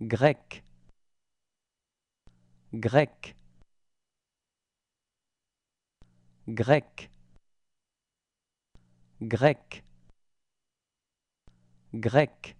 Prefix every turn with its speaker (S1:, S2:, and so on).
S1: grec grec grec grec grec